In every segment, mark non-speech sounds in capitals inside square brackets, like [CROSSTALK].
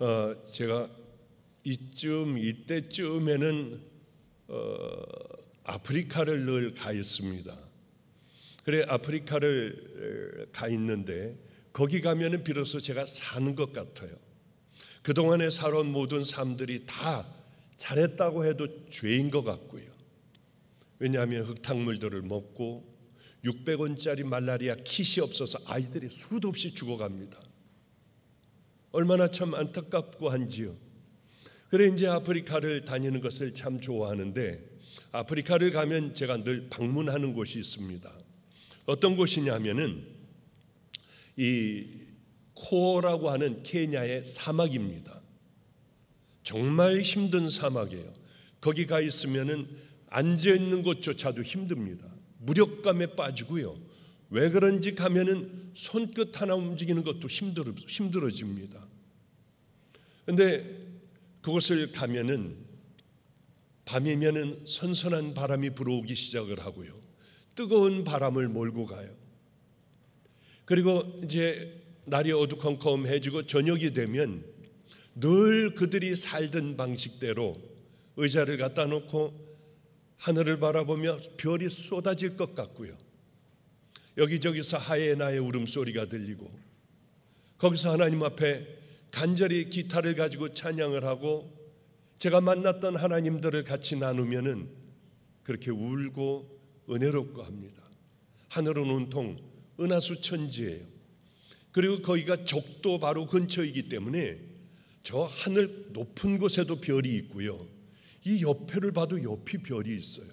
어, 제가 이쯤 이때쯤에는 어, 아프리카를 늘 가 있습니다. 그래 아프리카를 가 있는데 거기 가면은 비로소 제가 사는 것 같아요. 그 동안에 살아온 모든 사들이다 잘했다고 해도 죄인 것 같고요. 왜냐하면 흙탕물들을 먹고 600원짜리 말라리아 킷이 없어서 아이들이 수도 없이 죽어갑니다. 얼마나 참 안타깝고 한지요. 그래 이제 아프리카를 다니는 것을 참 좋아하는데 아프리카를 가면 제가 늘 방문하는 곳이 있습니다. 어떤 곳이냐면은 이 코어라고 하는 케냐의 사막입니다. 정말 힘든 사막이에요. 거기 가 있으면은 앉아 있는 것조차도 힘듭니다. 무력감에 빠지고요. 왜 그런지 가면은 손끝 하나 움직이는 것도 힘들어, 힘들어집니다. 근데 그곳을 가면은 밤이면은 선선한 바람이 불어오기 시작을 하고요. 뜨거운 바람을 몰고 가요. 그리고 이제 날이 어두컴컴해지고 저녁이 되면 늘 그들이 살던 방식대로 의자를 갖다 놓고 하늘을 바라보며 별이 쏟아질 것 같고요. 여기저기서 하예나의 울음소리가 들리고 거기서 하나님 앞에 간절히 기타를 가지고 찬양을 하고 제가 만났던 하나님들을 같이 나누면은 그렇게 울고 은혜롭고 합니다. 하늘은 온통 은하수 천지예요. 그리고 거기가 적도 바로 근처이기 때문에 저 하늘 높은 곳에도 별이 있고요. 이 옆에를 봐도 옆이 별이 있어요.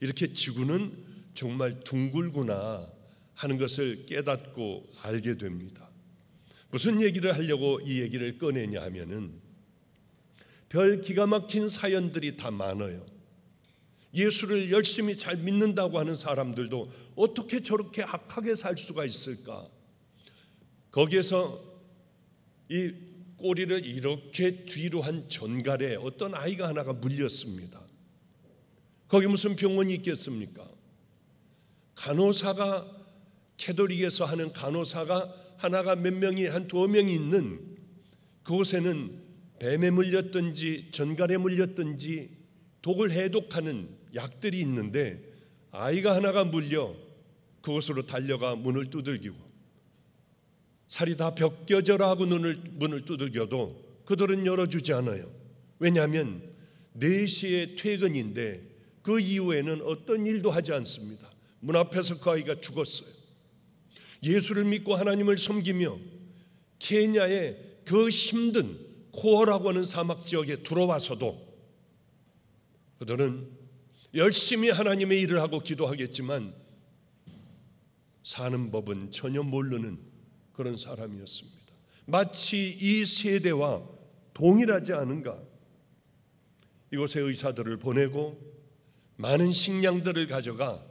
이렇게 지구는 정말 둥글구나 하는 것을 깨닫고 알게 됩니다. 무슨 얘기를 하려고 이 얘기를 꺼내냐 하면은 별 기가 막힌 사연들이 다 많아요. 예수를 열심히 잘 믿는다고 하는 사람들도 어떻게 저렇게 악하게 살 수가 있을까? 거기에서 이 꼬리를 이렇게 뒤로 한 전갈에 어떤 아이가 하나가 물렸습니다. 거기 무슨 병원이 있겠습니까? 간호사가 테도릭에서 하는 간호사가 하나가 몇 명이 한두어 명이 있는 그곳에는 뱀에 물렸든지 전갈에 물렸든지 독을 해독하는 약들이 있는데 아이가 하나가 물려 그곳으로 달려가 문을 두들기고 살이 다 벗겨져라 하고 눈을, 문을 두들겨도 그들은 열어주지 않아요. 왜냐하면 4시에 퇴근인데 그 이후에는 어떤 일도 하지 않습니다. 문 앞에서 그 아이가 죽었어요. 예수를 믿고 하나님을 섬기며 케냐의 그 힘든 코어라고 하는 사막 지역에 들어와서도 그들은 열심히 하나님의 일을 하고 기도하겠지만 사는 법은 전혀 모르는 그런 사람이었습니다. 마치 이 세대와 동일하지 않은가? 이곳에 의사들을 보내고 많은 식량들을 가져가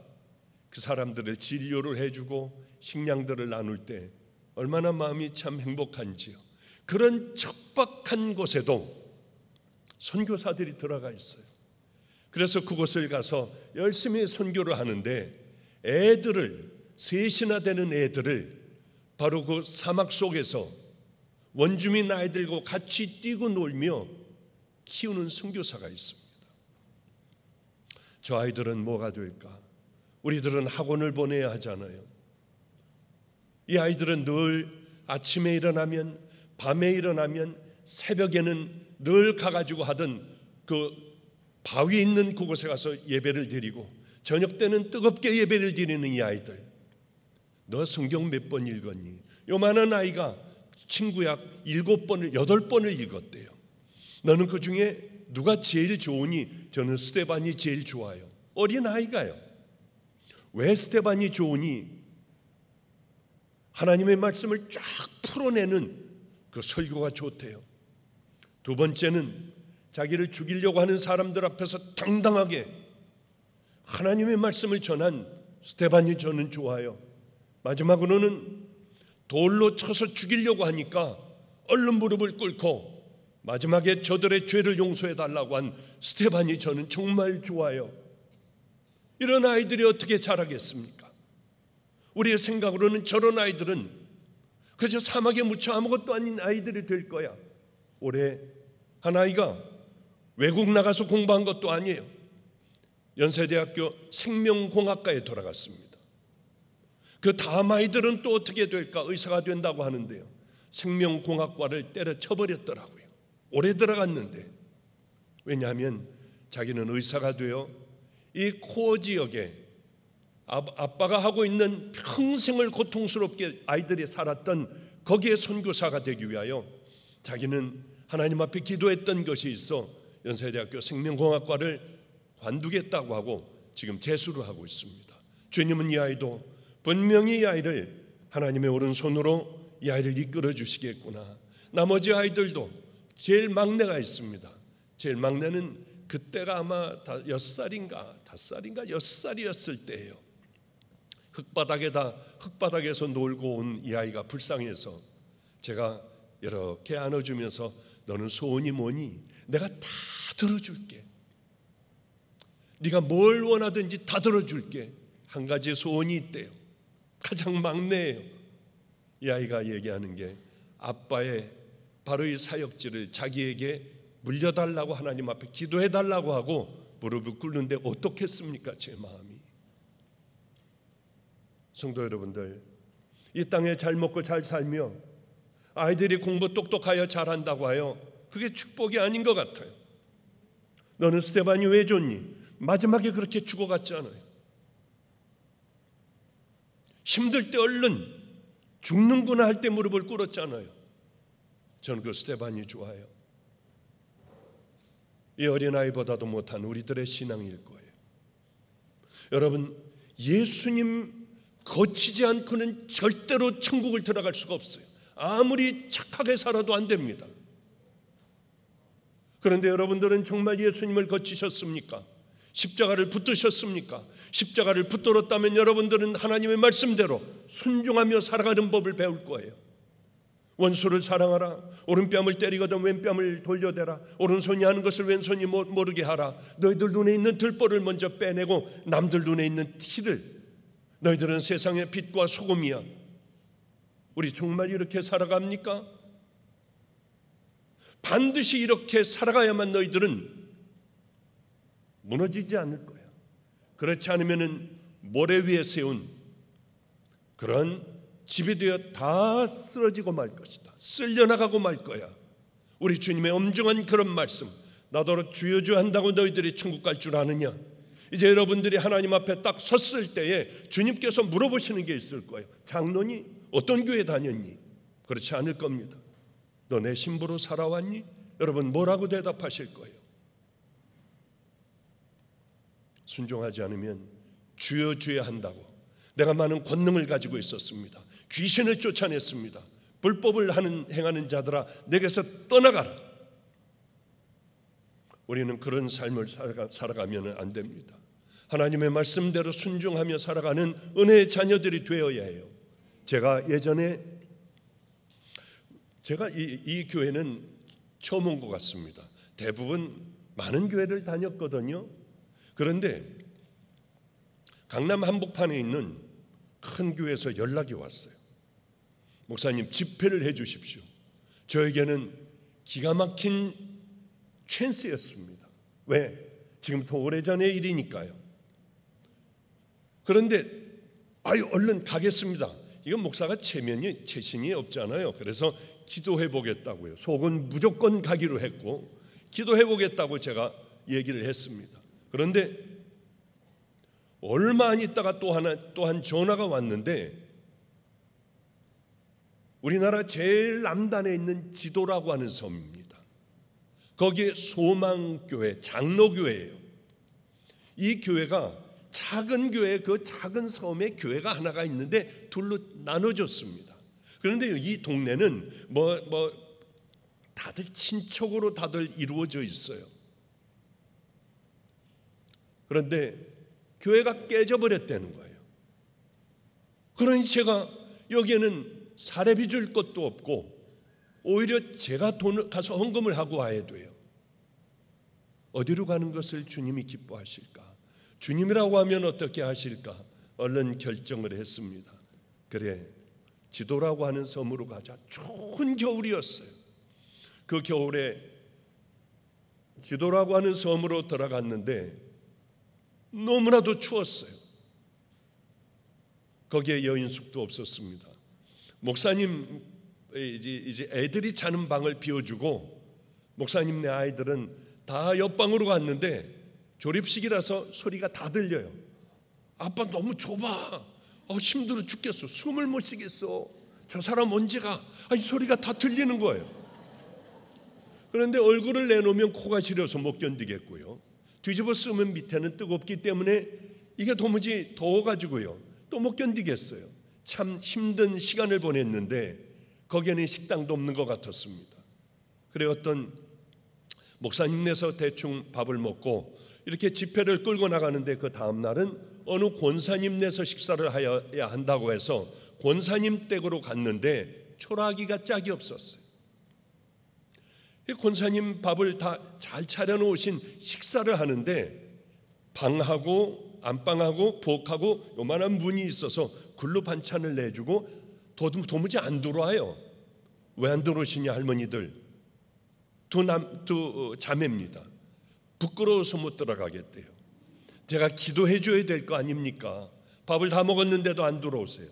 그 사람들을 진료를 해주고 식량들을 나눌 때 얼마나 마음이 참 행복한지요. 그런 척박한 곳에도 선교사들이 들어가 있어요. 그래서 그곳을 가서 열심히 선교를 하는데 애들을 셋이나 되는 애들을 바로 그 사막 속에서 원주민 아이들과 같이 뛰고 놀며 키우는 선교사가 있습니다. 저 아이들은 뭐가 될까? 우리들은 학원을 보내야 하잖아요. 이 아이들은 늘 아침에 일어나면 밤에 일어나면 새벽에는 늘 가가지고 하던 그 바위 있는 그곳에 가서 예배를 드리고 저녁 때는 뜨겁게 예배를 드리는 이 아이들. 너 성경 몇 번 읽었니? 요만한 아이가 친구약 일곱 번을 여덟 번을 읽었대요. 너는 그 중에 누가 제일 좋으니? 저는 스테반이 제일 좋아요. 어린 아이가요. 왜 스테반이 좋으니? 하나님의 말씀을 쫙 풀어내는 그 설교가 좋대요. 두 번째는 자기를 죽이려고 하는 사람들 앞에서 당당하게 하나님의 말씀을 전한 스테반이 저는 좋아요. 마지막으로는 돌로 쳐서 죽이려고 하니까 얼른 무릎을 꿇고 마지막에 저들의 죄를 용서해 달라고 한 스테반이 저는 정말 좋아요. 이런 아이들이 어떻게 자라겠습니까? 우리의 생각으로는 저런 아이들은 그저 사막에 묻혀 아무것도 아닌 아이들이 될 거야. 올해 한 아이가 외국 나가서 공부한 것도 아니에요. 연세대학교 생명공학과에 돌아갔습니다. 그 다음 아이들은 또 어떻게 될까? 의사가 된다고 하는데요. 생명공학과를 때려쳐버렸더라고요. 오래 들어갔는데. 왜냐하면 자기는 의사가 되어 이코 지역에 아빠가 하고 있는 평생을 고통스럽게 아이들이 살았던 거기에 선교사가 되기 위하여 자기는 하나님 앞에 기도했던 것이 있어 연세대학교 생명공학과를 관두겠다고 하고 지금 재수를 하고 있습니다. 주님은 이 아이도 분명히 이 아이를 하나님의 오른손으로 이 아이를 이끌어 주시겠구나. 나머지 아이들도 제일 막내가 있습니다. 제일 막내는 그때가 아마 다 6살인가 5살인가 6살이었을 때예요. 흙바닥에다 흙바닥에서 놀고 온 이 아이가 불쌍해서 제가 이렇게 안아주면서 너는 소원이 뭐니? 내가 다 들어줄게. 네가 뭘 원하든지 다 들어줄게. 한 가지 소원이 있대요. 가장 막내예요. 이 아이가 얘기하는 게 아빠의 바로 이 사역지를 자기에게 물려달라고 하나님 앞에 기도해달라고 하고 무릎을 꿇는데 어떻겠습니까 제 마음이 성도 여러분들, 이 땅에 잘 먹고 잘 살며 아이들이 공부 똑똑하여 잘한다고 하여 그게 축복이 아닌 것 같아요. 너는 스테반이 왜 좋니? 마지막에 그렇게 죽어갔지 않아요. 힘들 때 얼른 죽는구나 할 때 무릎을 꿇었잖아요. 저는 그 스테반이 좋아요. 이 어린아이보다도 못한 우리들의 신앙일 거예요. 여러분, 예수님 거치지 않고는 절대로 천국을 들어갈 수가 없어요. 아무리 착하게 살아도 안 됩니다. 그런데 여러분들은 정말 예수님을 거치셨습니까? 십자가를 붙드셨습니까? 십자가를 붙들었다면 여러분들은 하나님의 말씀대로 순종하며 살아가는 법을 배울 거예요. 원수를 사랑하라. 오른뺨을 때리거든 왼뺨을 돌려대라. 오른손이 하는 것을 왼손이 모르게 하라. 너희들 눈에 있는 들보를 먼저 빼내고 남들 눈에 있는 티를 너희들은 세상의 빛과 소금이야. 우리 정말 이렇게 살아갑니까? 반드시 이렇게 살아가야만 너희들은 무너지지 않을 거야. 그렇지 않으면 모래 위에 세운 그런 집이 되어 다 쓰러지고 말 것이다. 쓸려나가고 말 거야. 우리 주님의 엄중한 그런 말씀. 나더러 주여주 한다고 너희들이 천국 갈 줄 아느냐? 이제 여러분들이 하나님 앞에 딱 섰을 때에 주님께서 물어보시는 게 있을 거예요. 장로니 어떤 교회 다녔니? 그렇지 않을 겁니다. 너 내 신부로 살아왔니? 여러분 뭐라고 대답하실 거예요? 순종하지 않으면 주여 주여 한다고 내가 많은 권능을 가지고 있었습니다. 귀신을 쫓아냈습니다. 불법을 하는 행하는 자들아 내게서 떠나가라. 우리는 그런 삶을 살아가면 안 됩니다. 하나님의 말씀대로 순종하며 살아가는 은혜의 자녀들이 되어야 해요. 제가 예전에 제가 이, 이 교회는 처음 온 것 같습니다. 대부분 많은 교회를 다녔거든요. 그런데 강남 한복판에 있는 큰 교회에서 연락이 왔어요. 목사님 집회를 해 주십시오. 저에게는 기가 막힌 찬스였습니다. 왜? 지금부터 오래전의 일이니까요. 그런데 아유 얼른 가겠습니다. 이건 목사가 체면이 체신이 없잖아요. 그래서 기도해 보겠다고요. 속은 무조건 가기로 했고 기도해 보겠다고 제가 얘기를 했습니다. 그런데 얼마 안 있다가 또 하나 또한 전화가 왔는데 우리나라 제일 남단에 있는 지도라고 하는 섬입니다. 거기에 소망교회 장로교회예요. 이 교회가 작은 교회 그 작은 섬에 교회가 하나가 있는데 둘로 나눠졌습니다. 그런데 이 동네는 뭐뭐 뭐 다들 친척으로 다들 이루어져 있어요. 그런데 교회가 깨져버렸다는 거예요. 그러니 제가 여기에는 사례비 줄 것도 없고 오히려 제가 돈을 가서 헌금을 하고 와야 돼요. 어디로 가는 것을 주님이 기뻐하실까? 주님이라고 하면 어떻게 하실까? 얼른 결정을 했습니다. 그래, 지도라고 하는 섬으로 가자. 좋은 겨울이었어요. 그 겨울에 지도라고 하는 섬으로 들어갔는데 너무나도 추웠어요. 거기에 여인숙도 없었습니다. 목사님 이제 애들이 자는 방을 비워주고 목사님 네 아이들은 다 옆방으로 갔는데 조립식이라서 소리가 다 들려요. 아빠 너무 좁아. 어, 힘들어 죽겠어. 숨을 못 쉬겠어. 저 사람 언제가? 아, 이 소리가 다 들리는 거예요. 그런데 얼굴을 내놓으면 코가 시려서 못 견디겠고요. 뒤집어 쓰면 밑에는 뜨겁기 때문에 이게 도무지 더워가지고요. 또 못 견디겠어요. 참 힘든 시간을 보냈는데 거기에는 식당도 없는 것 같았습니다. 그래 어떤 목사님내서 대충 밥을 먹고 이렇게 집회를 끌고 나가는데 그 다음 날은 어느 권사님내서 식사를 하여야 한다고 해서 권사님 댁으로 갔는데 초라기가 하 짝이 없었어요. 권사님 밥을 다 잘 차려놓으신 식사를 하는데 방하고 안방하고 부엌하고 요만한 문이 있어서 글로 반찬을 내주고 도무지 안 들어와요. 왜 안 들어오시냐 할머니들 두남두 어, 자매입니다. 부끄러워서 못 들어가겠대요. 제가 기도해 줘야 될 거 아닙니까? 밥을 다 먹었는데도 안 들어오세요.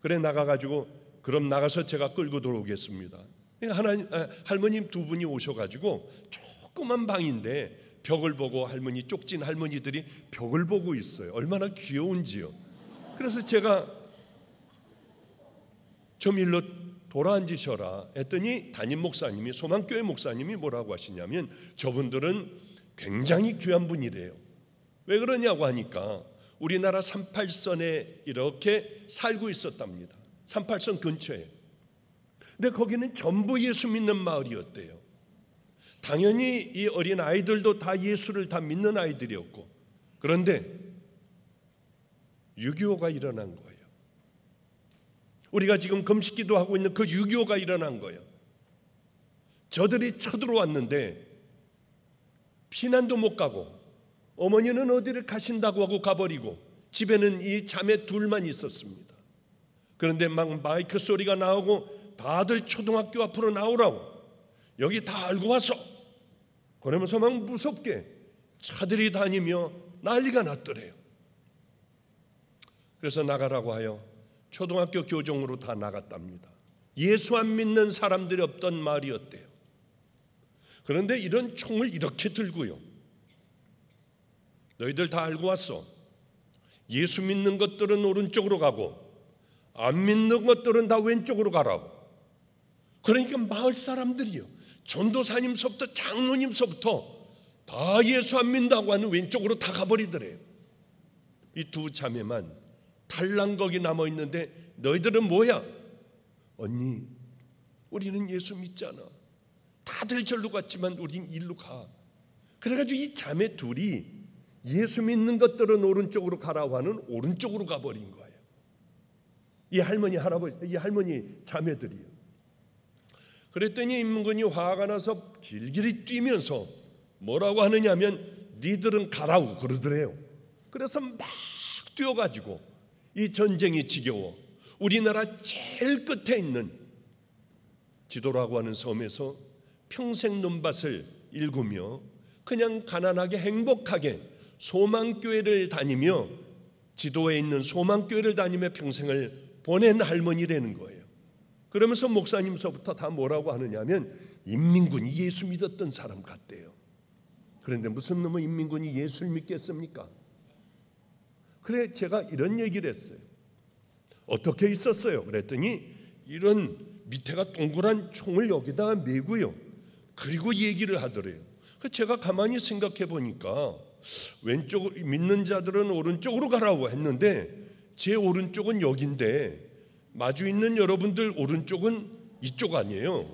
그래 나가가지고 그럼 나가서 제가 끌고 들어오겠습니다. 그러니까 하나님 아, 할머님 두 분이 오셔가지고 조그만 방인데 벽을 보고 할머니 쪽진 할머니들이 벽을 보고 있어요. 얼마나 귀여운지요. 그래서 제가 좀 일로 돌아앉으셔라 했더니 담임 목사님이 소망교회 목사님이 뭐라고 하시냐면 저분들은 굉장히 귀한 분이래요. 왜 그러냐고 하니까 우리나라 38선에 이렇게 살고 있었답니다. 38선 근처에. 근데 거기는 전부 예수 믿는 마을이었대요. 당연히 이 어린 아이들도 다 예수를 다 믿는 아이들이었고. 그런데 6.25가 일어난 거예요. 우리가 지금 금식기도 하고 있는 그 6.25가 일어난 거예요. 저들이 쳐들어왔는데 피난도 못 가고 어머니는 어디를 가신다고 하고 가버리고 집에는 이 자매 둘만 있었습니다. 그런데 막 마이크 소리가 나오고 다들 초등학교 앞으로 나오라고 여기 다 알고 왔어. 그러면서 막 무섭게 차들이 다니며 난리가 났더래요. 그래서 나가라고 하여 초등학교 교정으로 다 나갔답니다. 예수 안 믿는 사람들이 없던 말이었대요 그런데 이런 총을 이렇게 들고요. 너희들 다 알고 왔어. 예수 믿는 것들은 오른쪽으로 가고 안 믿는 것들은 다 왼쪽으로 가라고. 그러니까 마을 사람들이요. 전도사님서부터 장로님서부터 다 예수 안 믿는다고 하는 왼쪽으로 다 가버리더래요. 이두 자매만 달랑거기 남아 있는데 너희들은 뭐야? 언니, 우리는 예수 믿잖아. 다들 절로 갔지만 우린 일로 가. 그래가지고 이 자매 둘이 예수 믿는 것들은 오른쪽으로 가라고 하는 오른쪽으로 가버린 거예요. 이 할머니 할아버지 이 할머니 자매들이요. 그랬더니 임문근이 화가 나서 길길이 뛰면서 뭐라고 하느냐면 니들은 가라고 그러더래요. 그래서 막 뛰어가지고 이 전쟁이 지겨워 우리나라 제일 끝에 있는 지도라고 하는 섬에서 평생 논밭을 읽으며 그냥 가난하게 행복하게 소망교회를 다니며 지도에 있는 소망교회를 다니며 평생을 보낸 할머니라는 거예요. 그러면서 목사님서부터 다 뭐라고 하느냐면 인민군 예수 믿었던 사람 같대요. 그런데 무슨 놈의 인민군이 예수를 믿겠습니까? 그래 제가 이런 얘기를 했어요. 어떻게 있었어요? 그랬더니 이런 밑에가 동그란 총을 여기다 메고요. 그리고 얘기를 하더래요. 그 제가 가만히 생각해 보니까 왼쪽 믿는 자들은 오른쪽으로 가라고 했는데 제 오른쪽은 여기인데 마주 있는 여러분들 오른쪽은 이쪽 아니에요.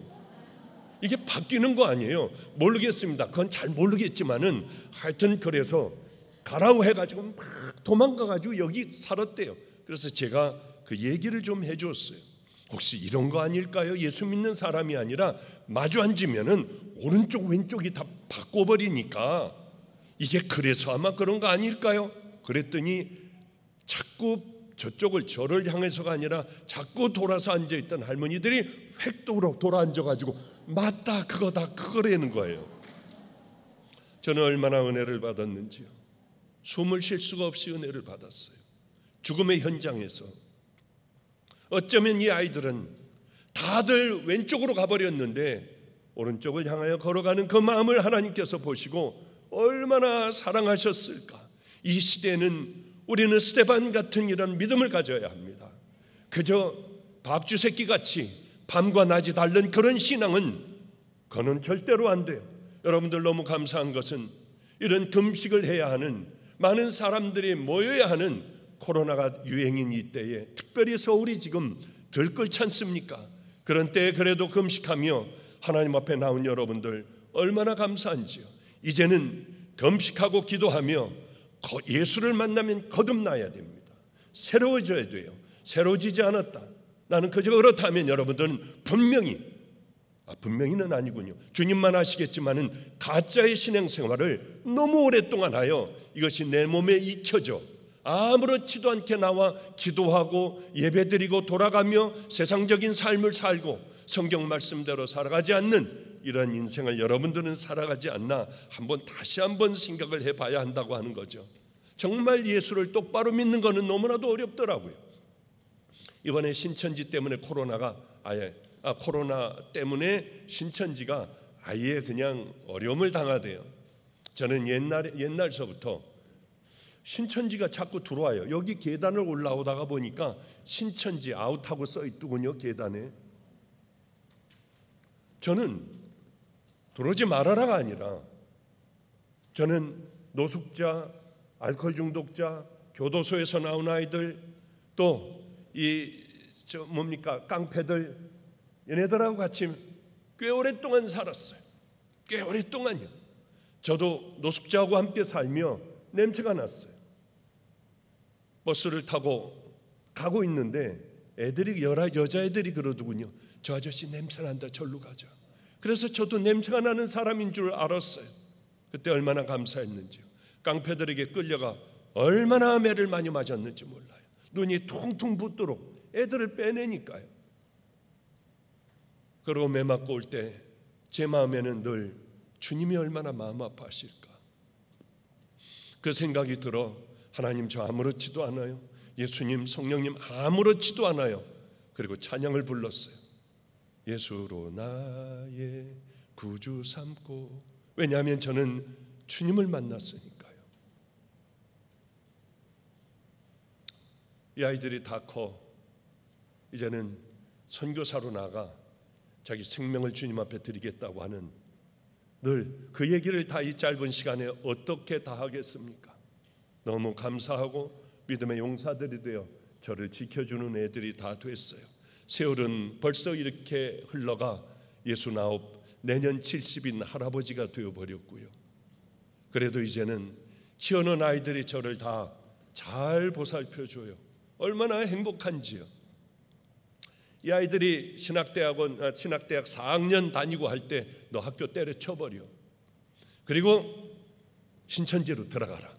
이게 바뀌는 거 아니에요. 모르겠습니다. 그건 잘 모르겠지만은 하여튼 그래서 가라고 해가지고 막 도망가가지고 여기 살았대요. 그래서 제가 그 얘기를 좀 해줬어요. 혹시 이런 거 아닐까요? 예수 믿는 사람이 아니라 마주 앉으면은 오른쪽 왼쪽이 다 바꿔버리니까 이게 그래서 아마 그런 거 아닐까요? 그랬더니 자꾸 저쪽을 저를 향해서가 아니라 자꾸 돌아서 앉아있던 할머니들이 획도로 돌아 앉아가지고 맞다 그거다 그거라는 거예요. 저는 얼마나 은혜를 받았는지요. 숨을 쉴 수가 없이 은혜를 받았어요. 죽음의 현장에서 어쩌면 이 아이들은 다들 왼쪽으로 가버렸는데 오른쪽을 향하여 걸어가는 그 마음을 하나님께서 보시고 얼마나 사랑하셨을까. 이 시대는 우리는 스테반 같은 이런 믿음을 가져야 합니다. 그저 밥주새끼 같이 밤과 낮이 다른 그런 신앙은 그는 절대로 안 돼요. 여러분들 너무 감사한 것은 이런 금식을 해야 하는 많은 사람들이 모여야 하는 코로나가 유행인 이때에 특별히 서울이 지금 들끓지 않습니까? 그런 때에 그래도 금식하며 하나님 앞에 나온 여러분들 얼마나 감사한지요. 이제는 금식하고 기도하며 예수를 만나면 거듭나야 됩니다. 새로워져야 돼요. 새로워지지 않았다. 나는 그저 그렇다면 여러분들은 분명히 아, 분명히는 아니군요. 주님만 아시겠지만은 가짜의 신앙생활을 너무 오랫동안 하여 이것이 내 몸에 익혀져 아무렇지도 않게 나와 기도하고 예배드리고 돌아가며 세상적인 삶을 살고 성경 말씀대로 살아가지 않는 이런 인생을 여러분들은 살아가지 않나 한번 다시 한번 생각을 해봐야 한다고 하는 거죠. 정말 예수를 똑바로 믿는 거는 너무나도 어렵더라고요. 이번에 신천지 때문에 코로나가 아예 아, 코로나 때문에 신천지가 아예 그냥 어려움을 당하대요. 저는 옛날 옛날서부터 신천지가 자꾸 들어와요. 여기 계단을 올라오다가 보니까 신천지 아웃하고 써 있더군요, 계단에. 저는 들어오지 말아라가 아니라 저는 노숙자, 알코올 중독자, 교도소에서 나온 아이들 또 이저 뭡니까 깡패들 얘네들하고 같이 꽤 오랫동안 살았어요. 꽤 오랫동안요. 저도 노숙자하고 함께 살며 냄새가 났어요. 버스를 타고 가고 있는데 애들이 여러 여자애들이 그러더군요. 저 아저씨 냄새 난다. 절로 가자. 그래서 저도 냄새가 나는 사람인 줄 알았어요. 그때 얼마나 감사했는지 깡패들에게 끌려가 얼마나 매를 많이 맞았는지 몰라요. 눈이 퉁퉁 붓도록 애들을 빼내니까요. 그러고 매 맞고 올 때 제 마음에는 늘 주님이 얼마나 마음 아파하실까 그 생각이 들어 하나님 저 아무렇지도 않아요. 예수님, 성령님 아무렇지도 않아요. 그리고 찬양을 불렀어요. 예수로 나의 구주 삼고 왜냐하면 저는 주님을 만났으니까요. 이 아이들이 다 커 이제는 선교사로 나가 자기 생명을 주님 앞에 드리겠다고 하는 늘 그 얘기를 다 이 짧은 시간에 어떻게 다 하겠습니까? 너무 감사하고 믿음의 용사들이 되어 저를 지켜주는 애들이 다 됐어요. 세월은 벌써 이렇게 흘러가 예수나홉 내년 70인 할아버지가 되어버렸고요. 그래도 이제는 키우는 아이들이 저를 다 잘 보살펴줘요. 얼마나 행복한지요. 이 아이들이 신학대학원, 아, 신학대학 4학년 다니고 할 때 너 학교 때려쳐버려. 그리고 신천지로 들어가라.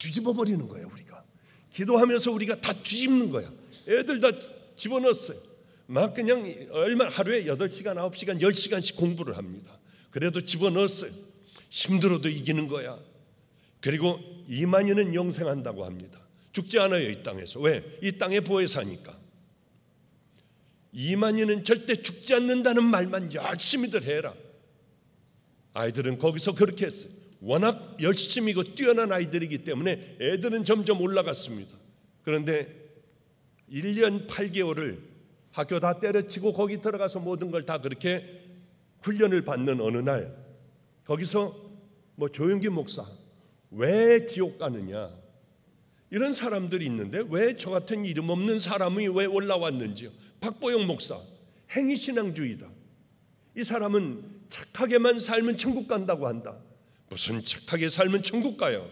뒤집어 버리는 거예요, 우리가. 기도하면서 우리가 다 뒤집는 거야. 애들 다 집어넣었어요. 막 그냥 얼마 하루에 8시간, 9시간, 10시간씩 공부를 합니다. 그래도 집어넣었어요. 힘들어도 이기는 거야. 그리고 이만희는 영생한다고 합니다. 죽지 않아요, 이 땅에서. 왜? 이 땅에 보혜 사니까. 이만희는 절대 죽지 않는다는 말만 열심히들 해라. 아이들은 거기서 그렇게 했어요. 워낙 열심이고 뛰어난 아이들이기 때문에 애들은 점점 올라갔습니다. 그런데 1년 8개월을 학교 다 때려치고 거기 들어가서 모든 걸 다 그렇게 훈련을 받는 어느 날 거기서 뭐조용기 목사 왜 지옥 가느냐 이런 사람들이 있는데 왜 저 같은 이름 없는 사람이 왜 올라왔는지요? 박보영 목사 행위신앙주의다. 이 사람은 착하게만 살면 천국 간다고 한다. 무슨 착하게 살면 천국 가요.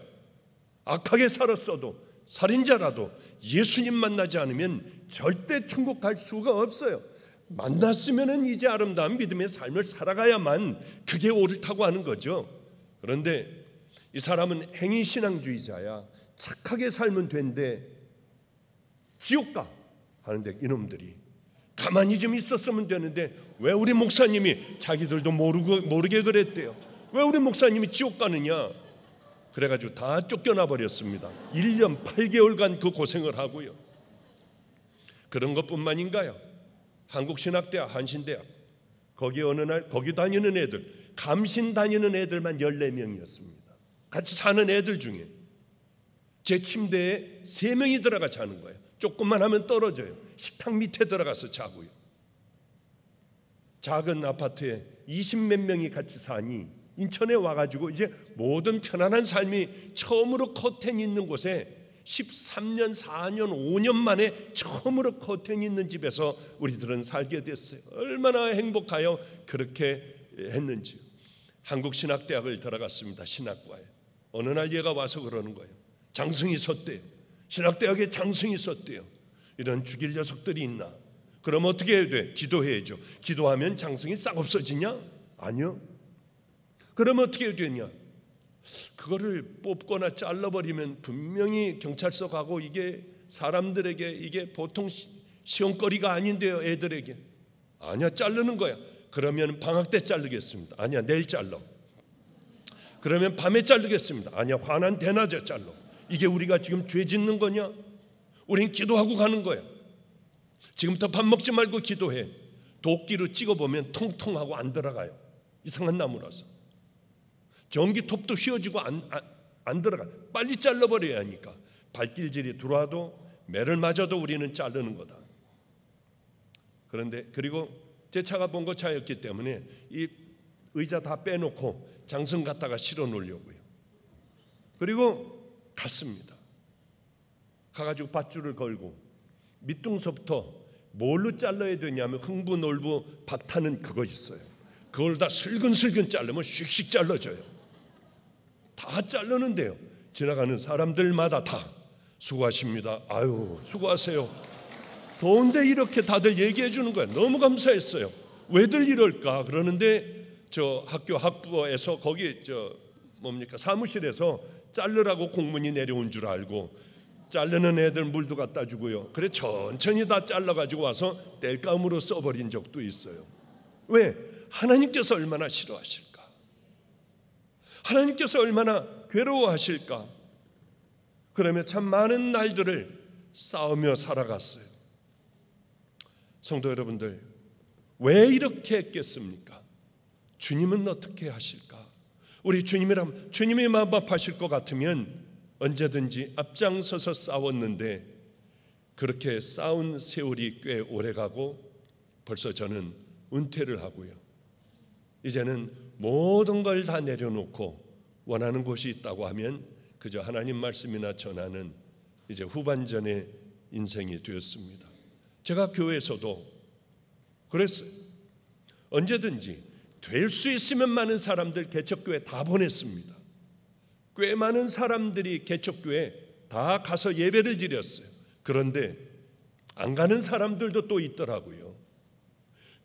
악하게 살았어도 살인자라도 예수님 만나지 않으면 절대 천국 갈 수가 없어요. 만났으면은 이제 아름다운 믿음의 삶을 살아가야만 그게 옳다고 하는 거죠. 그런데 이 사람은 행위 신앙주의자야. 착하게 살면 된대. 지옥 가 하는데 이놈들이 가만히 좀 있었으면 되는데 왜 우리 목사님이 자기들도 모르고 모르게 그랬대요. 왜 우리 목사님이 지옥 가느냐? 그래가지고 다 쫓겨나 버렸습니다. 1년 8개월간 그 고생을 하고요. 그런 것뿐만인가요? 한국신학대학, 한신대학 거기 어느 날 거기 다니는 애들 감신 다니는 애들만 14명이었습니다. 같이 사는 애들 중에 제 침대에 3명이 들어가 자는 거예요. 조금만 하면 떨어져요. 식탁 밑에 들어가서 자고요. 작은 아파트에 20몇 명이 같이 사니 인천에 와가지고 이제 모든 편안한 삶이 처음으로 커튼 있는 곳에 13년, 4년, 5년 만에 처음으로 커튼 있는 집에서 우리들은 살게 됐어요. 얼마나 행복하여 그렇게 했는지. 한국신학대학을 들어갔습니다. 신학과에. 어느 날 얘가 와서 그러는 거예요. 장승이 섰대요. 신학대학에 장승이 섰대요. 이런 죽일 녀석들이 있나? 그럼 어떻게 해야 돼? 기도해야죠. 기도하면 장승이 싹 없어지냐? 아니요. 그러면 어떻게 되냐? 그거를 뽑거나 잘라버리면 분명히 경찰서 가고 이게 사람들에게 이게 보통 시험거리가 아닌데요, 애들에게. 아니야, 자르는 거야. 그러면 방학 때 자르겠습니다. 아니야, 내일 잘러 그러면 밤에 자르겠습니다. 아니야, 화난 대낮에 잘러 이게 우리가 지금 죄 짓는 거냐? 우린 기도하고 가는 거야. 지금부터 밥 먹지 말고 기도해. 도끼로 찍어보면 통통하고 안 들어가요. 이상한 나무라서. 전기톱도 휘어지고 안, 안, 아, 안 들어가. 빨리 잘라버려야 하니까. 발길질이 들어와도 매를 맞아도 우리는 자르는 거다. 그런데 그리고 제 차가 본 거 차였기 때문에 이 의자 다 빼놓고 장승 갖다가 실어 놓으려고요. 그리고 갔습니다. 가가지고 밧줄을 걸고 밑둥서부터 뭘로 잘라야 되냐면 흥부 놀부 밭타는 그것 있어요. 그걸 다 슬근슬근 자르면 씩씩 잘라져요. 다 자르는데요. 지나가는 사람들마다 다 수고하십니다. 아유, 수고하세요. 더운데 이렇게 다들 얘기해 주는 거예 너무 감사했어요. 왜들 이럴까? 그러는데 저 학교 학부에서 거기 저 뭡니까? 사무실에서 자르라고 공문이 내려온 줄 알고 자르는 애들 물도 갖다 주고요. 그래 천천히 다 잘라 가지고 와서 뗄감으로 써버린 적도 있어요. 왜? 하나님께서 얼마나 싫어하실 하나님께서 얼마나 괴로워하실까? 그러며 참 많은 날들을 싸우며 살아갔어요. 성도 여러분들, 왜 이렇게 했겠습니까? 주님은 어떻게 하실까? 우리 주님이라 주님이 마음밥하실 것 같으면 언제든지 앞장서서 싸웠는데 그렇게 싸운 세월이 꽤 오래가고 벌써 저는 은퇴를 하고요. 이제는 모든 걸 다 내려놓고 원하는 곳이 있다고 하면 그저 하나님 말씀이나 전하는 이제 후반전의 인생이 되었습니다. 제가 교회에서도 그랬어요. 언제든지 될 수 있으면 많은 사람들 개척교회 다 보냈습니다. 꽤 많은 사람들이 개척교회 다 가서 예배를 드렸어요. 그런데 안 가는 사람들도 또 있더라고요.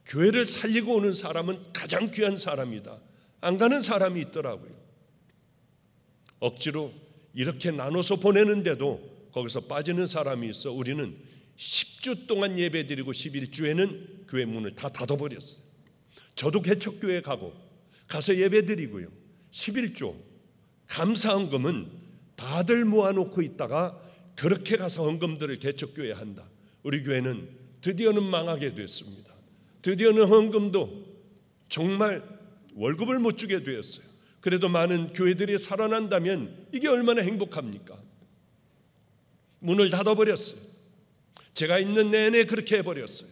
교회를 살리고 오는 사람은 가장 귀한 사람이다. 안 가는 사람이 있더라고요. 억지로 이렇게 나눠서 보내는데도 거기서 빠지는 사람이 있어 우리는 10주 동안 예배 드리고 11주에는 교회 문을 다 닫아버렸어요. 저도 개척교회 가고 가서 예배 드리고요. 11조 감사헌금은 다들 모아놓고 있다가 그렇게 가서 헌금들을 개척교회 한다. 우리 교회는 드디어는 망하게 됐습니다. 드디어는 헌금도 정말 월급을 못 주게 되었어요. 그래도 많은 교회들이 살아난다면 이게 얼마나 행복합니까? 문을 닫아버렸어요. 제가 있는 내내 그렇게 해버렸어요.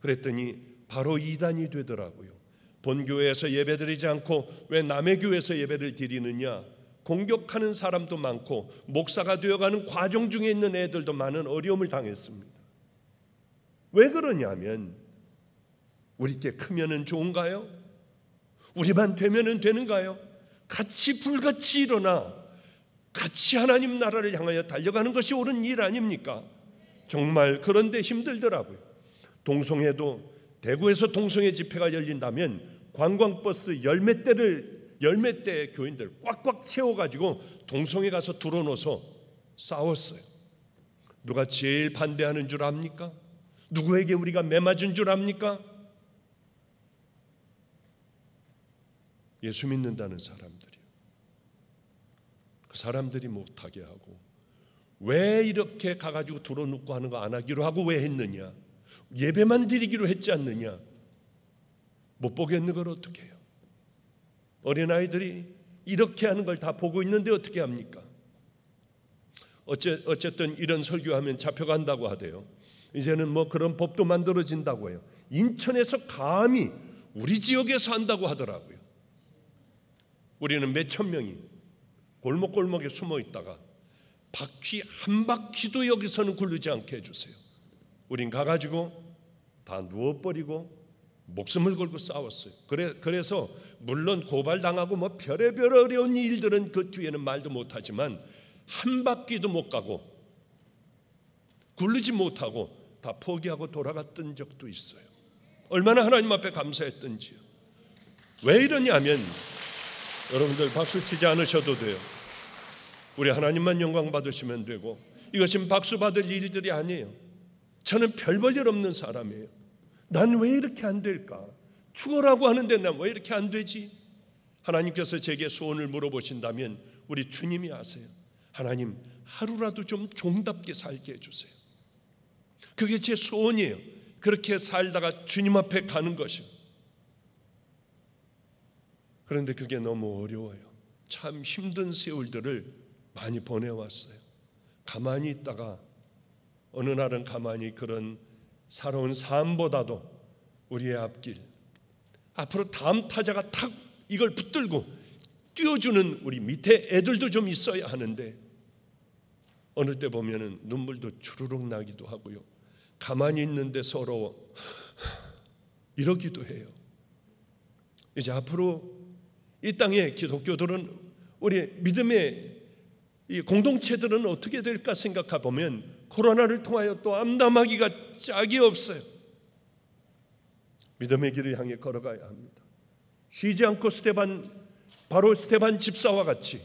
그랬더니 바로 이단이 되더라고요. 본교회에서 예배드리지 않고 왜 남의 교회에서 예배를 드리느냐? 공격하는 사람도 많고 목사가 되어가는 과정 중에 있는 애들도 많은 어려움을 당했습니다. 왜 그러냐면 우리께 크면은 좋은가요? 우리만 되면은 되는가요? 같이 불같이 일어나 같이 하나님 나라를 향하여 달려가는 것이 옳은 일 아닙니까? 정말 그런데 힘들더라고요. 동성애도 대구에서 동성애 집회가 열린다면 관광버스 열 몇 대를 열 몇 대 교인들 꽉꽉 채워가지고 동성애 가서 들어놓서 싸웠어요. 누가 제일 반대하는 줄 압니까? 누구에게 우리가 매맞은 줄 압니까? 예수 믿는다는 사람들이요. 그 사람들이 못하게 하고 왜 이렇게 가가지고 들어눕고 하는 거 안 하기로 하고 왜 했느냐? 예배만 드리기로 했지 않느냐? 못 보겠는 걸 어떻게 해요? 어린아이들이 이렇게 하는 걸 다 보고 있는데 어떻게 합니까? 어째, 어쨌든 이런 설교하면 잡혀간다고 하대요. 이제는 뭐 그런 법도 만들어진다고 해요. 인천에서 감히 우리 지역에서 한다고 하더라고요. 우리는 몇 천 명이 골목골목에 숨어 있다가 바퀴 한 바퀴도 여기서는 굴르지 않게 해주세요. 우린 가가지고 다 누워버리고 목숨을 걸고 싸웠어요. 그래, 그래서 물론 고발당하고 뭐 별의별 어려운 일들은 그 뒤에는 말도 못하지만 한 바퀴도 못 가고 굴르지 못하고 다 포기하고 돌아갔던 적도 있어요. 얼마나 하나님 앞에 감사했던지요. 왜 이러냐면 여러분들 박수 치지 않으셔도 돼요. 우리 하나님만 영광 받으시면 되고 이것은 박수 받을 일들이 아니에요. 저는 별볼일 없는 사람이에요. 난 왜 이렇게 안 될까? 죽어라고 하는데 난 왜 이렇게 안 되지? 하나님께서 제게 소원을 물어보신다면 우리 주님이 아세요. 하나님 하루라도 좀 종답게 살게 해주세요. 그게 제 소원이에요. 그렇게 살다가 주님 앞에 가는 것이요 그런데 그게 너무 어려워요. 참 힘든 세월들을 많이 보내왔어요. 가만히 있다가 어느 날은 가만히 그런 살아온 삶보다도 우리의 앞길 앞으로 다음 타자가 탁 이걸 붙들고 뛰어주는 우리 밑에 애들도 좀 있어야 하는데 어느 때 보면은 눈물도 주르륵 나기도 하고요. 가만히 있는데 서러워 [LAUGHS] 이러기도 해요. 이제 앞으로 이 땅의 기독교들은 우리 믿음의 이 공동체들은 어떻게 될까 생각해 보면 코로나를 통하여 또 암담하기가 짝이 없어요. 믿음의 길을 향해 걸어가야 합니다. 쉬지 않고 스테반 바로 스테반 집사와 같이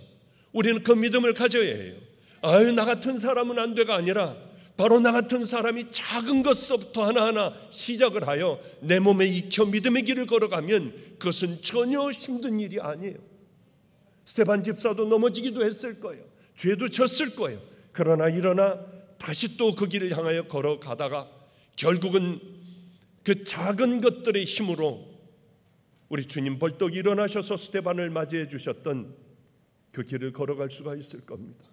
우리는 그 믿음을 가져야 해요. 아유 나 같은 사람은 안 돼가 아니라 바로 나 같은 사람이 작은 것서부터 하나하나 시작을 하여 내 몸에 익혀 믿음의 길을 걸어가면 그것은 전혀 힘든 일이 아니에요. 스테반 집사도 넘어지기도 했을 거예요. 죄도 졌을 거예요. 그러나 일어나 다시 또 그 길을 향하여 걸어가다가 결국은 그 작은 것들의 힘으로 우리 주님 벌떡 일어나셔서 스테반을 맞이해 주셨던 그 길을 걸어갈 수가 있을 겁니다.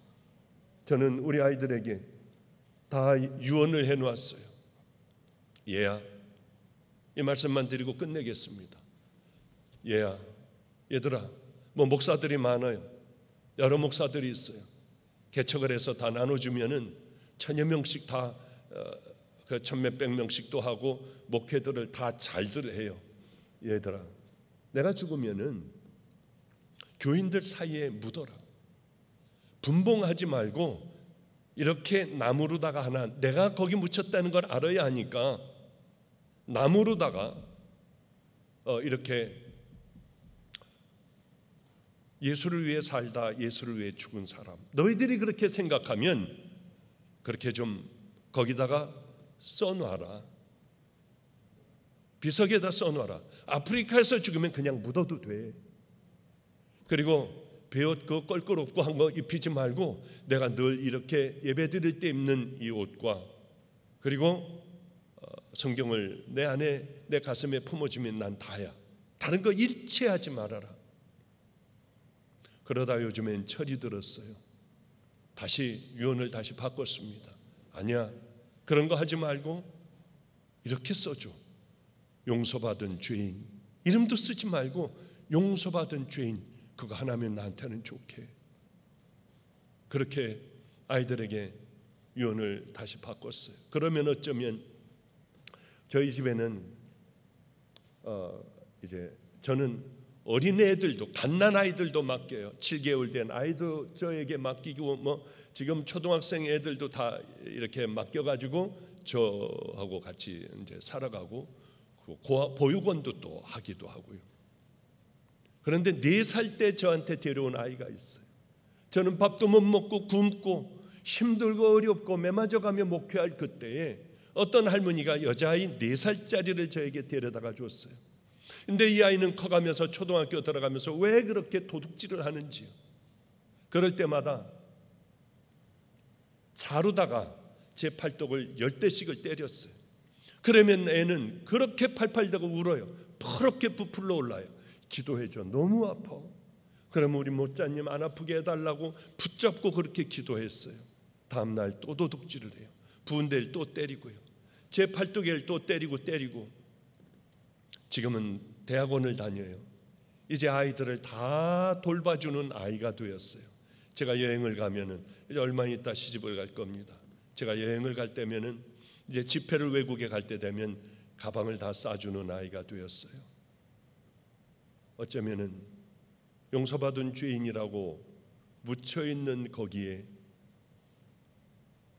저는 우리 아이들에게 다 유언을 해 놓았어요. 얘야, 이 말씀만 드리고 끝내겠습니다. 얘야, 얘들아, 뭐 목사들이 많아요. 여러 목사들이 있어요. 개척을 해서 다 나눠주면은 천여 명씩 다, 어, 그천 몇백 명씩도 하고 목회들을 다 잘들 해요. 얘들아, 내가 죽으면은 교인들 사이에 묻어라. 분봉하지 말고 이렇게 나무로다가 하나 내가 거기 묻혔다는 걸 알아야 하니까 나무로다가 어, 이렇게 예수를 위해 살다 예수를 위해 죽은 사람 너희들이 그렇게 생각하면 그렇게 좀 거기다가 써놔라 비석에다 써놔라 아프리카에서 죽으면 그냥 묻어도 돼 그리고 배웠고 껄끄럽고 한 거 입히지 말고 내가 늘 이렇게 예배 드릴 때 입는 이 옷과 그리고 어, 성경을 내 안에 내 가슴에 품어주면 난 다야. 다른 거 일체하지 말아라. 그러다 요즘엔 철이 들었어요. 다시 유언을 다시 바꿨습니다. 아니야. 그런 거 하지 말고 이렇게 써줘. 용서받은 죄인. 이름도 쓰지 말고 용서받은 죄인. 그거 하나면 나한테는 좋게. 그렇게 아이들에게 유언을 다시 바꿨어요. 그러면 어쩌면 저희 집에는 어 이제 저는 어린 애들도 갓난 아이들도 맡겨요. 7개월 된 아이도 저에게 맡기고 뭐 지금 초등학생 애들도 다 이렇게 맡겨 가지고 저하고 같이 이제 살아가고 그 보육원도 또 하기도 하고요. 그런데 네 살 때 저한테 데려온 아이가 있어요. 저는 밥도 못 먹고 굶고 힘들고 어렵고 매맞아가며 목회할 그때에 어떤 할머니가 여자아이 네 살짜리를 저에게 데려다가 줬어요. 근데 이 아이는 커가면서 초등학교 들어가면서 왜 그렇게 도둑질을 하는지요. 그럴 때마다 자루다가 제 팔뚝을 열 대씩을 때렸어요. 그러면 애는 그렇게 팔팔대고 울어요. 그렇게 부풀러 올라요. 기도해줘. 너무 아파. 그러면 우리 모자님안 아프게 해달라고 붙잡고 그렇게 기도했어요. 다음날 또 도둑질을 해요. 부은 데를 또 때리고요. 제 팔뚝에를 또 때리고 때리고. 지금은 대학원을 다녀요. 이제 아이들을 다 돌봐주는 아이가 되었어요. 제가 여행을 가면은 이제 얼마 있다 시집을 갈 겁니다. 제가 여행을 갈 때면은 이제 집회를 외국에 갈 때 되면 가방을 다 싸주는 아이가 되었어요. 어쩌면은 용서받은 죄인이라고 묻혀 있는 거기에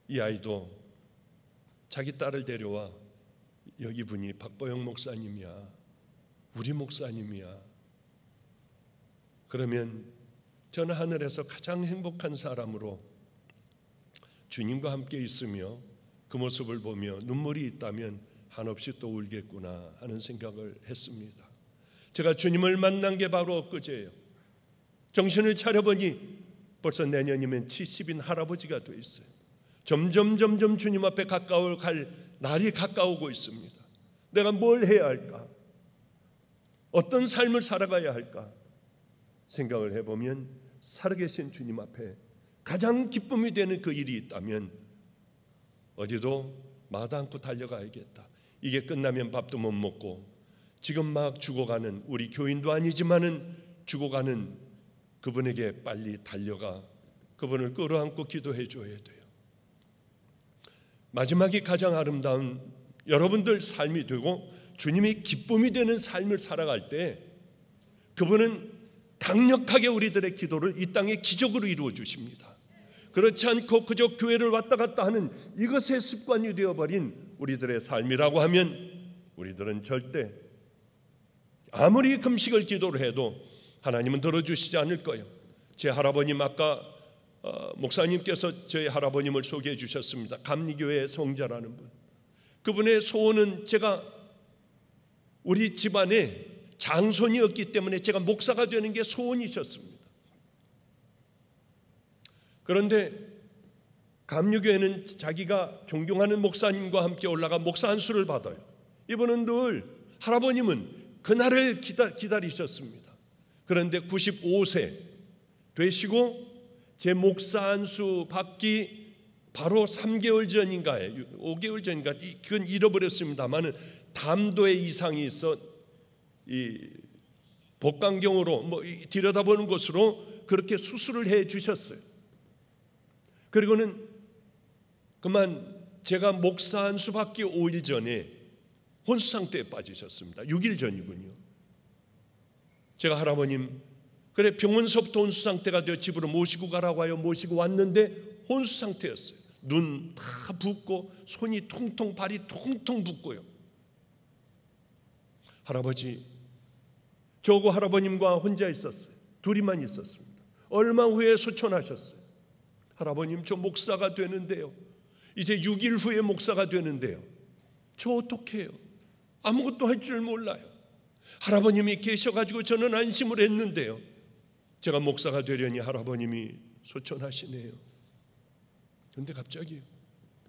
이 아이도 자기 딸을 데려와 여기 분이 박보영 목사님이야. 우리 목사님이야. 그러면 저는 하늘에서 가장 행복한 사람으로 주님과 함께 있으며 그 모습을 보며 눈물이 있다면 한없이 또 울겠구나 하는 생각을 했습니다. 제가 주님을 만난 게 바로 엊그제예요. 정신을 차려보니 벌써 내년이면 70인 할아버지가 돼 있어요. 점점 점점 주님 앞에 가까울 갈 날이 가까우고 있습니다. 내가 뭘 해야 할까? 어떤 삶을 살아가야 할까? 생각을 해보면 살아계신 주님 앞에 가장 기쁨이 되는 그 일이 있다면 어디도 마다 않고 달려가야겠다. 이게 끝나면 밥도 못 먹고 지금 막 죽어가는 우리 교인도 아니지만은 죽어가는 그분에게 빨리 달려가 그분을 끌어안고 기도해 줘야 돼요. 마지막이 가장 아름다운 여러분들 삶이 되고 주님이 기쁨이 되는 삶을 살아갈 때 그분은 강력하게 우리들의 기도를 이 땅에 기적으로 이루어 주십니다. 그렇지 않고 그저 교회를 왔다 갔다 하는 이것의 습관이 되어버린 우리들의 삶이라고 하면 우리들은 절대 아무리 금식을 기도를 해도 하나님은 들어주시지 않을 거예요. 제 할아버님 아까 어, 목사님께서 저희 할아버님을 소개해 주셨습니다. 감리교회 성자라는 분. 그분의 소원은 제가 우리 집안에 장손이었기 때문에 제가 목사가 되는 게 소원이셨습니다. 그런데 감리교회는 자기가 존경하는 목사님과 함께 올라가 목사 안수를 받아요. 이분은 늘 할아버님은 그날을 기다, 기다리셨습니다. 그런데 95세 되시고 제 목사 안수 받기 바로 3개월 전인가에 5개월 전인가 그건 잃어버렸습니다만은 담도에 이상이 있어 이 복강경으로 뭐 들여다보는 것으로 그렇게 수술을 해 주셨어요. 그리고는 그만 제가 목사 안수 받기 5일 전에 혼수 상태에 빠지셨습니다. 6일 전이군요. 제가 할아버님, 그래 병원서부터 혼수 상태가 되어 집으로 모시고 가라고 하여 모시고 왔는데 혼수 상태였어요. 눈 다 붓고 손이 통통 발이 통통 붓고요. 할아버지, 저고 할아버님과 혼자 있었어요. 둘이만 있었습니다. 얼마 후에 소천하셨어요. 할아버님, 저 목사가 되는데요. 이제 6일 후에 목사가 되는데요. 저어떡 해요? 아무것도 할 줄 몰라요. 할아버님이 계셔가지고 저는 안심을 했는데요. 제가 목사가 되려니 할아버님이 소천하시네요. 근데 갑자기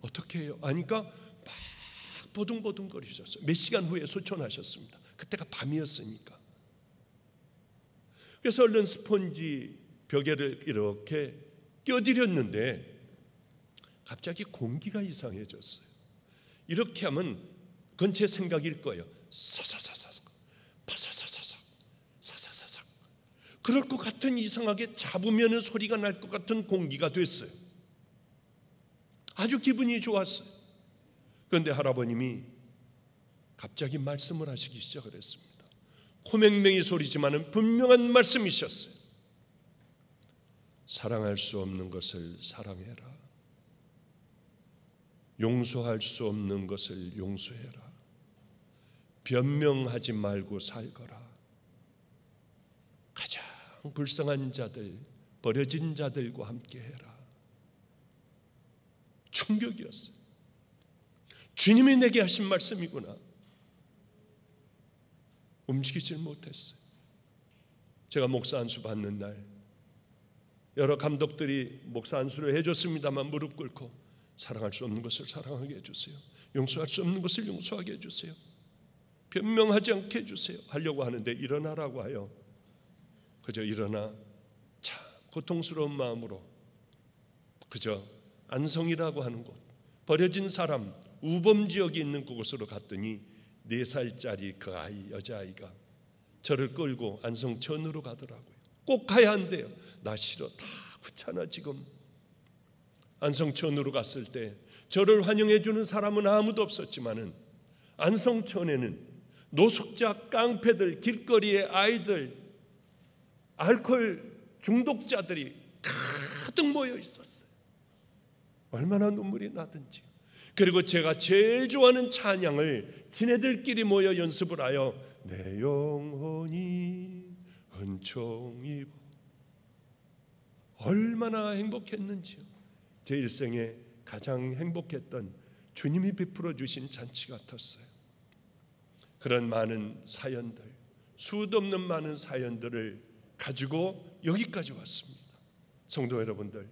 어떻게 해요? 아니까 막 보둥보둥거리셨어요. 몇 시간 후에 소천하셨습니다. 그때가 밤이었으니까. 그래서 얼른 스펀지 벽에를 이렇게 껴드렸는데 갑자기 공기가 이상해졌어요. 이렇게 하면 그건 제 생각일 거예요. 사사사사삭, 파사사사삭, 사사사삭. 그럴 것 같은 이상하게 잡으면 소리가 날 것 같은 공기가 됐어요. 아주 기분이 좋았어요. 그런데 할아버님이 갑자기 말씀을 하시기 시작을 했습니다. 코맹맹이 소리지만은 분명한 말씀이셨어요. 사랑할 수 없는 것을 사랑해라. 용서할 수 없는 것을 용서해라. 변명하지 말고 살거라. 가장 불쌍한 자들, 버려진 자들과 함께 해라. 충격이었어요. 주님이 내게 하신 말씀이구나. 움직이질 못했어요. 제가 목사 안수 받는 날, 여러 감독들이 목사 안수를 해줬습니다만 무릎 꿇고 사랑할 수 없는 것을 사랑하게 해주세요. 용서할 수 없는 것을 용서하게 해주세요. 변명하지 않게 해주세요. 하려고 하는데 일어나라고 하여 그저 일어나 참 고통스러운 마음으로 그저 안성이라고 하는 곳 버려진 사람 우범 지역이 있는 그곳으로 갔더니 네 살짜리 그 아이 여자아이가 저를 끌고 안성천으로 가더라고요. 꼭 가야 한대요. 나 싫어 다 귀찮아 지금. 안성천으로 갔을 때 저를 환영해 주는 사람은 아무도 없었지만은 안성천에는 노숙자, 깡패들, 길거리의 아이들, 알코올 중독자들이 가득 모여 있었어요. 얼마나 눈물이 나든지. 그리고 제가 제일 좋아하는 찬양을 지네들끼리 모여 연습을 하여 내 영혼이 은총이 얼마나 행복했는지요. 제 일생에 가장 행복했던 주님이 베풀어 주신 잔치 같았어요. 그런 많은 사연들, 수도 없는 많은 사연들을 가지고 여기까지 왔습니다. 성도 여러분들,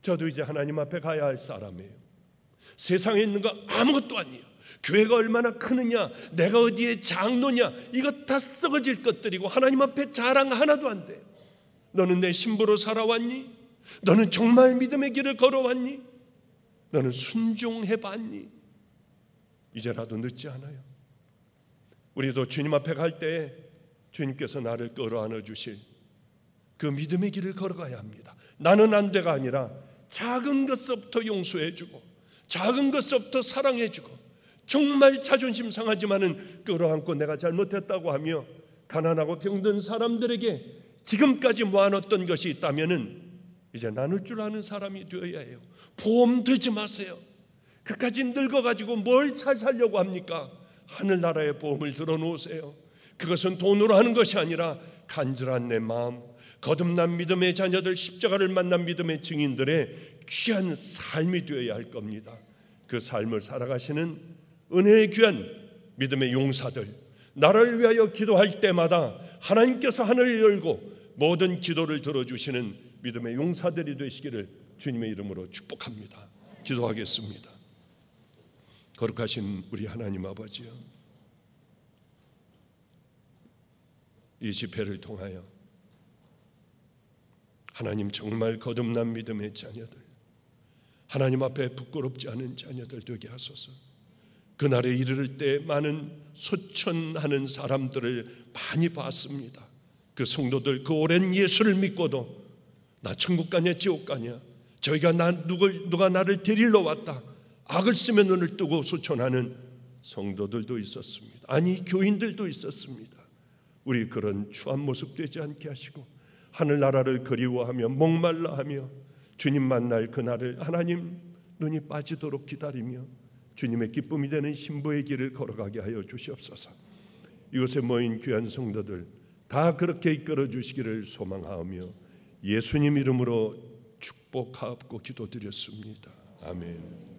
저도 이제 하나님 앞에 가야 할 사람이에요. 세상에 있는 거 아무것도 아니에요. 교회가 얼마나 크느냐, 내가 어디에 장로냐, 이것 다 썩어질 것들이고 하나님 앞에 자랑 하나도 안 돼. 너는 내 신부로 살아왔니? 너는 정말 믿음의 길을 걸어왔니? 너는 순종해봤니? 이제라도 늦지 않아요. 우리도 주님 앞에 갈 때 주님께서 나를 끌어안아 주실 그 믿음의 길을 걸어가야 합니다. 나는 안 돼가 아니라 작은 것서부터 용서해 주고 작은 것서부터 사랑해 주고 정말 자존심 상하지만은 끌어안고 내가 잘못했다고 하며 가난하고 병든 사람들에게 지금까지 모아놨던 것이 있다면은 이제 나눌 줄 아는 사람이 되어야 해요. 보험 들지 마세요. 그까지 늙어가지고 뭘 잘 살려고 합니까? 하늘나라의 보험을 들어놓으세요. 그것은 돈으로 하는 것이 아니라 간절한 내 마음, 거듭난 믿음의 자녀들, 십자가를 만난 믿음의 증인들의 귀한 삶이 되어야 할 겁니다. 그 삶을 살아가시는 은혜의 귀한 믿음의 용사들, 나를 위하여 기도할 때마다 하나님께서 하늘을 열고 모든 기도를 들어주시는 믿음의 용사들이 되시기를 주님의 이름으로 축복합니다. 기도하겠습니다. 거룩하신 우리 하나님 아버지요. 이 집회를 통하여 하나님 정말 거듭난 믿음의 자녀들, 하나님 앞에 부끄럽지 않은 자녀들 되게 하소서. 그날에 이르를 때 많은 소천하는 사람들을 많이 봤습니다. 그 성도들 그 오랜 예수를 믿고도 나 천국 가냐 지옥 가냐 저희가 나 누굴 누가 나를 데리러 왔다 악을 쓰면 눈을 뜨고 소천하는 성도들도 있었습니다. 아니 교인들도 있었습니다. 우리 그런 추한 모습 되지 않게 하시고 하늘나라를 그리워하며 목말라하며 주님 만날 그날을 하나님 눈이 빠지도록 기다리며 주님의 기쁨이 되는 신부의 길을 걸어가게 하여 주시옵소서. 이곳에 모인 귀한 성도들 다 그렇게 이끌어 주시기를 소망하며 예수님 이름으로 축복하옵고 기도드렸습니다. 아멘.